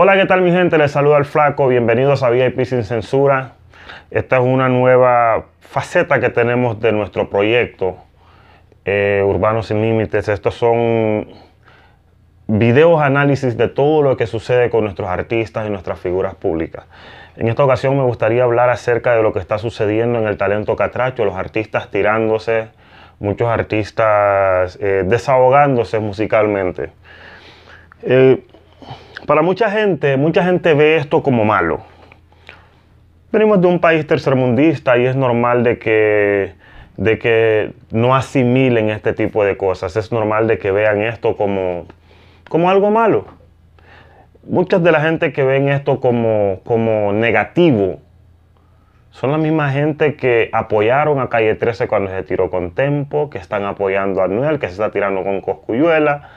Hola, ¿qué tal mi gente? Les saluda el flaco, bienvenidos a VIP Sin Censura. Esta es una nueva faceta que tenemos de nuestro proyecto eh, Urbanos Sin Límites. Estos son videos, análisis de todo lo que sucede con nuestros artistas y nuestras figuras públicas. En esta ocasión me gustaría hablar acerca de lo que está sucediendo en el talento catracho, los artistas tirándose, muchos artistas eh, desahogándose musicalmente. Eh, para mucha gente, mucha gente ve esto como malo. Venimos de un país tercermundista y es normal de que, de que no asimilen este tipo de cosas. Es normal de que vean esto como, como algo malo. Muchas de la gente que ven esto como, como negativo son la misma gente que apoyaron a Calle 13 cuando se tiró con Tempo, que están apoyando a Anuel, que se está tirando con Cosculluela,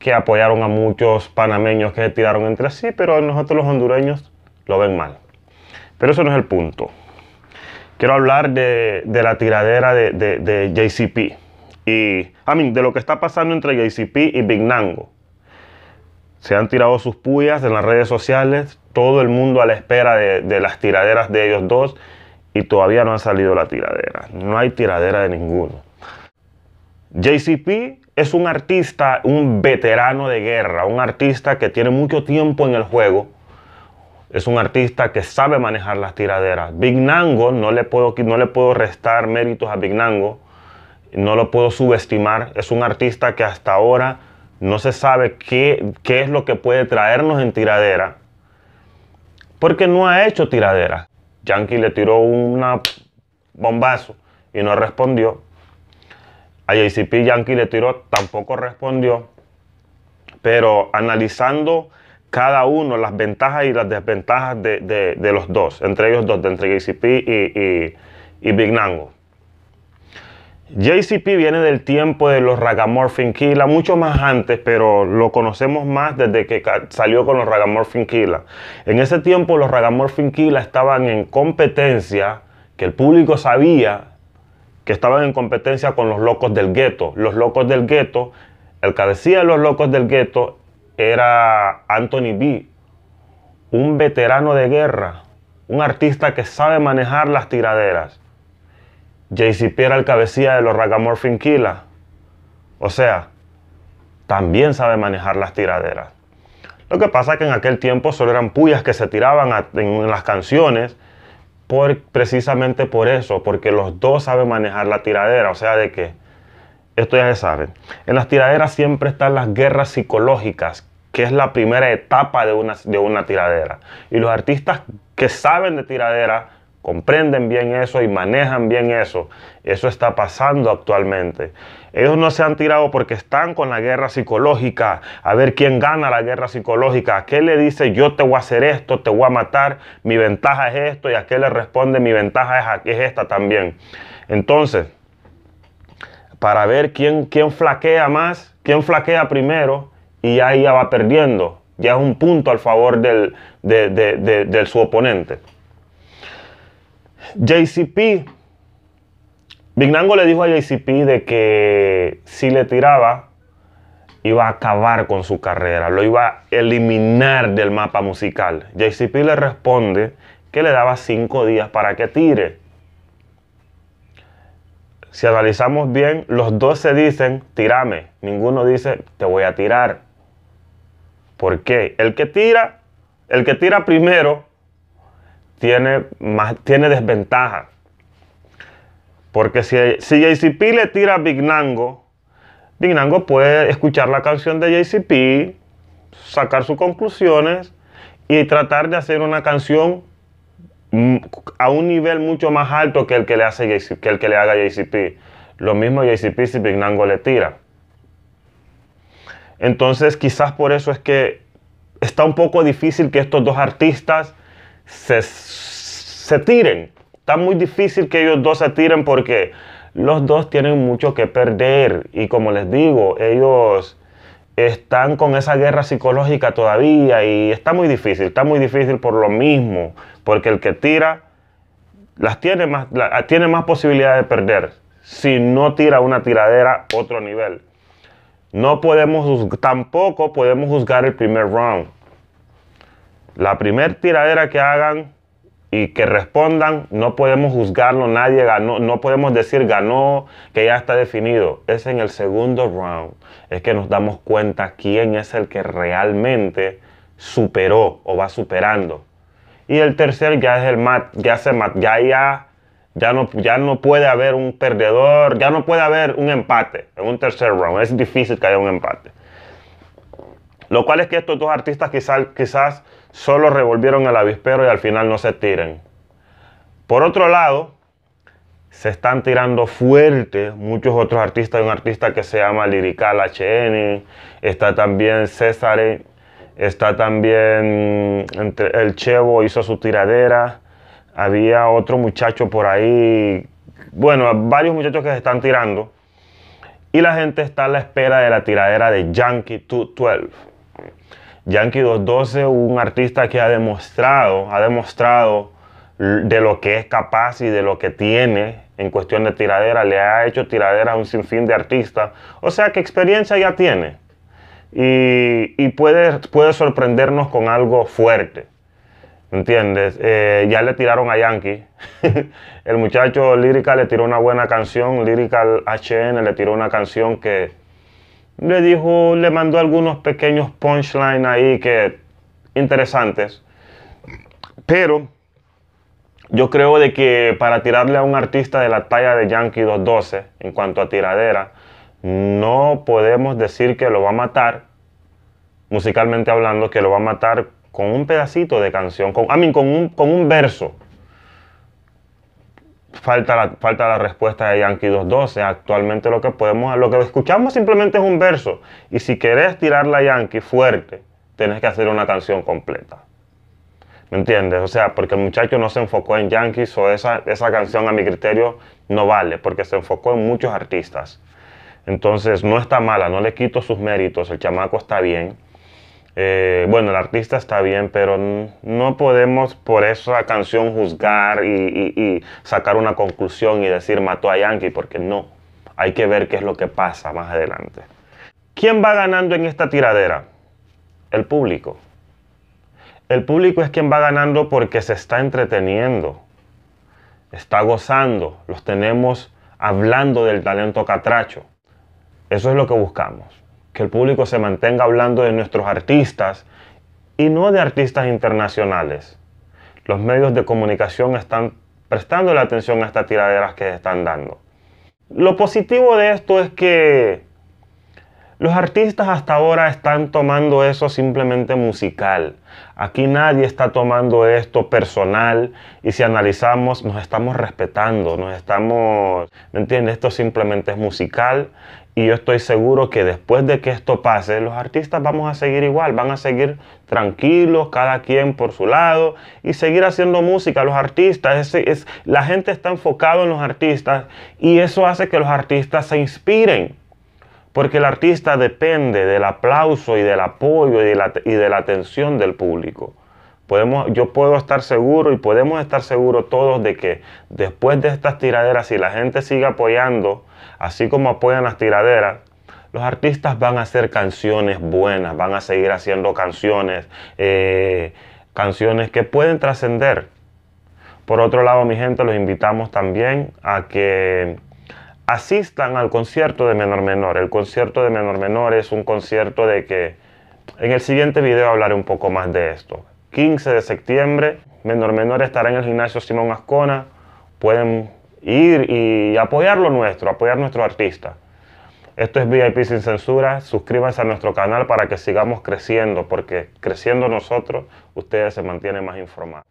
que apoyaron a muchos panameños que se tiraron entre sí, pero nosotros los hondureños lo ven mal. Pero eso no es el punto. Quiero hablar de, la tiradera de, JCP y, I mean, de lo que está pasando entre JCP y Big Nango. Se han tirado sus puyas en las redes sociales, todo el mundo a la espera de las tiraderas de ellos dos y todavía no ha salido la tiradera. No hay tiradera de ninguno. JCP es un artista, un veterano de guerra, un artista que tiene mucho tiempo en el juego. Es un artista que sabe manejar las tiraderas. Big Nango, no le puedo, no le puedo restar méritos a Big Nango, no lo puedo subestimar. Es un artista que hasta ahora no se sabe qué, qué es lo que puede traernos en tiradera, porque no ha hecho tiraderas. Yankee le tiró un bombazo y no respondió a JCP Yankee le tiró, tampoco respondió. Pero analizando cada uno las ventajas y las desventajas de, los dos, entre ellos dos, entre JCP y, Big Nango. JCP viene del tiempo de los Ragamorphin kila mucho más antes, pero lo conocemos más desde que salió con los Ragamorphin kila En ese tiempo los Ragamorphin kila estaban en competencia, que el público sabía que estaban en competencia con los locos del gueto. Los locos del gueto, el cabecilla de los locos del gueto era Anthony B., un veterano de guerra, un artista que sabe manejar las tiraderas. JCP era el cabecilla de los Ragamuffin Killa. O sea, también sabe manejar las tiraderas. Lo que pasa es que en aquel tiempo solo eran puyas que se tiraban en las canciones precisamente por eso, porque los dos saben manejar la tiradera, o sea, de que esto ya se sabe. En las tiraderas siempre están las guerras psicológicas, que es la primera etapa de de una tiradera. Y los artistas que saben de tiradera comprenden bien eso y manejan bien eso. Eso está pasando actualmente. Ellos no se han tirado porque están con la guerra psicológica, a ver quién gana la guerra psicológica, a qué le dice yo te voy a hacer esto, te voy a matar, mi ventaja es esto y a qué le responde mi ventaja es, es esta también. Entonces, para ver quién, quién flaquea más, quién flaquea primero y ahí ya va perdiendo. Ya es un punto al favor del, de su oponente. JCP, Vignango le dijo a JCP de que si le tiraba, iba a acabar con su carrera, lo iba a eliminar del mapa musical. JCP le responde que le daba cinco días para que tire. Si analizamos bien, los dos se dicen, tirame. Ninguno dice, te voy a tirar. ¿Por qué? El que tira, el que tira primero, tiene, más, tiene desventaja. Porque si, JCP le tira a Big Nango, Big Nango puede escuchar la canción de JCP, sacar sus conclusiones y tratar de hacer una canción mm, a un nivel mucho más alto que el que le, hace que el que le haga JCP. Lo mismo JCP si Big Nango le tira. Entonces quizás por eso es que está un poco difícil que estos dos artistas se, tiren. Está muy difícil que ellos dos se tiren porque los dos tienen mucho que perder y como les digo, ellos están con esa guerra psicológica todavía y está muy difícil, está muy difícil por lo mismo, porque el que tira las tiene más, ah, tiene más posibilidad de perder si no tira una tiradera otro nivel. No podemos, tampoco podemos juzgar el primer round. La primer tiradera que hagan y que respondan, no podemos juzgarlo, nadie ganó, no podemos decir ganó, que ya está definido. Es en el segundo round, es que nos damos cuenta quién es el que realmente superó o va superando. Y el tercer ya es el mat, ya se mat, ya, ya, ya, no, ya no puede haber un perdedor, ya no puede haber un empate en un tercer round. Es difícil que haya un empate. Lo cual es que estos dos artistas quizás, quizás Solo revolvieron el avispero y al final no se tiren. Por otro lado, se están tirando fuerte muchos otros artistas. Hay un artista que se llama Lirical HN, está también César, está también mm, entre El Chevo, hizo su tiradera. Había otro muchacho por ahí, bueno, varios muchachos que se están tirando. Y la gente está a la espera de la tiradera de Yankee 212. Yankee 212, un artista que ha demostrado, ha demostrado de lo que es capaz y de lo que tiene en cuestión de tiradera. Le ha hecho tiradera a un sinfín de artistas. O sea que experiencia ya tiene. Y, puede, sorprendernos con algo fuerte. ¿Entiendes? Eh, ya le tiraron a Yankee. el muchacho Lyrical le tiró una buena canción. Lyrical HN le tiró una canción que le dijo, le mandó algunos pequeños punchlines ahí que interesantes. Pero yo creo de que para tirarle a un artista de la talla de Yankee 212 en cuanto a tiradera, no podemos decir que lo va a matar, musicalmente hablando, que lo va a matar con un pedacito de canción, con, con, un, con un verso falta la, falta la respuesta de Yankee 212. Actualmente lo que podemos, lo que escuchamos simplemente es un verso. Y si querés tirar la Yankee fuerte, tenés que hacer una canción completa. ¿Me entiendes? O sea, porque el muchacho no se enfocó en Yankees o esa, esa canción a mi criterio no vale, porque se enfocó en muchos artistas. Entonces no está mala, no le quito sus méritos, el chamaco está bien eh, bueno, el artista está bien, pero no podemos por esa canción juzgar y, y, sacar una conclusión y decir mató a Yankee, porque no. Hay que ver qué es lo que pasa más adelante. ¿Quién va ganando en esta tiradera? El público. El público es quien va ganando porque se está entreteniendo, está gozando, los tenemos hablando del talento catracho. Eso es lo que buscamos que el público se mantenga hablando de nuestros artistas y no de artistas internacionales. Los medios de comunicación están prestando la atención a estas tiraderas que se están dando. Lo positivo de esto es que los artistas hasta ahora están tomando eso simplemente musical. Aquí nadie está tomando esto personal y si analizamos nos estamos respetando, nos estamos... ¿Me entiendes? Esto simplemente es musical y yo estoy seguro que después de que esto pase, los artistas vamos a seguir igual, van a seguir tranquilos, cada quien por su lado y seguir haciendo música. Los artistas, es, es, la gente está enfocada en los artistas y eso hace que los artistas se inspiren. Porque el artista depende del aplauso y del apoyo y de la, atención del público. Podemos, yo puedo estar seguro y podemos estar seguros todos de que después de estas tiraderas, si la gente sigue apoyando, así como apoyan las tiraderas, los artistas van a hacer canciones buenas, van a seguir haciendo canciones, eh, canciones que pueden trascender. Por otro lado, mi gente, los invitamos también a que asistan al concierto de Menor Menor. El concierto de Menor Menor es un concierto de que en el siguiente video hablaré un poco más de esto. 15 de septiembre, Menor Menor estará en el gimnasio Simón Ascona. Pueden ir y apoyar lo nuestro, apoyar nuestro artista. Esto es VIP sin censura. Suscríbanse a nuestro canal para que sigamos creciendo, porque creciendo nosotros, ustedes se mantienen más informados.